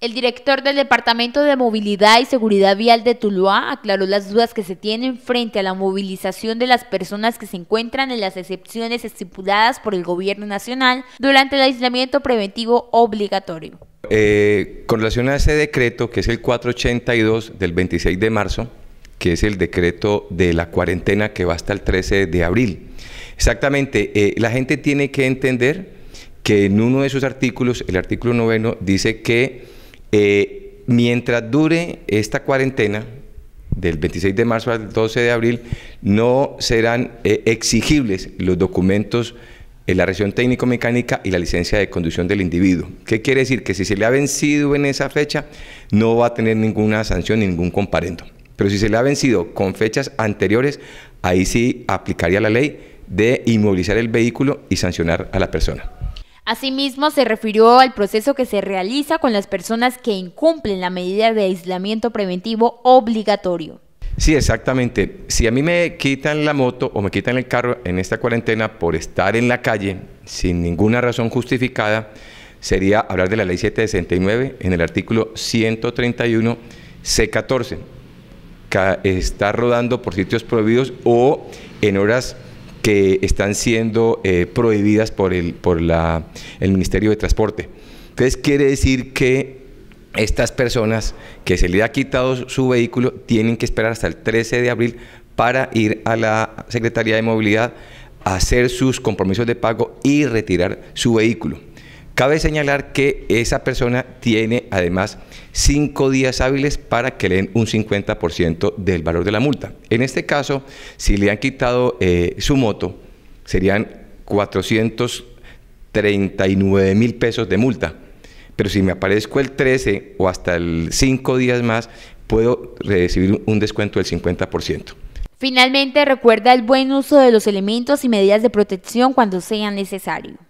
El director del Departamento de Movilidad y Seguridad Vial de Tuluá aclaró las dudas que se tienen frente a la movilización de las personas que se encuentran en las excepciones estipuladas por el Gobierno Nacional durante el aislamiento preventivo obligatorio. Eh, con relación a ese decreto, que es el 482 del 26 de marzo, que es el decreto de la cuarentena que va hasta el 13 de abril. Exactamente, eh, la gente tiene que entender que en uno de sus artículos, el artículo noveno, dice que eh, mientras dure esta cuarentena, del 26 de marzo al 12 de abril, no serán eh, exigibles los documentos en la región técnico-mecánica y la licencia de conducción del individuo. ¿Qué quiere decir? Que si se le ha vencido en esa fecha, no va a tener ninguna sanción ningún comparendo. Pero si se le ha vencido con fechas anteriores, ahí sí aplicaría la ley de inmovilizar el vehículo y sancionar a la persona. Asimismo, se refirió al proceso que se realiza con las personas que incumplen la medida de aislamiento preventivo obligatorio. Sí, exactamente. Si a mí me quitan la moto o me quitan el carro en esta cuarentena por estar en la calle sin ninguna razón justificada, sería hablar de la ley 769 en el artículo 131 C14. que Está rodando por sitios prohibidos o en horas que están siendo eh, prohibidas por, el, por la, el Ministerio de Transporte. Entonces quiere decir que estas personas que se le ha quitado su vehículo tienen que esperar hasta el 13 de abril para ir a la Secretaría de Movilidad, a hacer sus compromisos de pago y retirar su vehículo. Cabe señalar que esa persona tiene además cinco días hábiles para que le den un 50% del valor de la multa. En este caso, si le han quitado eh, su moto, serían 439 mil pesos de multa. Pero si me aparezco el 13 o hasta el 5 días más, puedo recibir un descuento del 50%. Finalmente, recuerda el buen uso de los elementos y medidas de protección cuando sea necesario.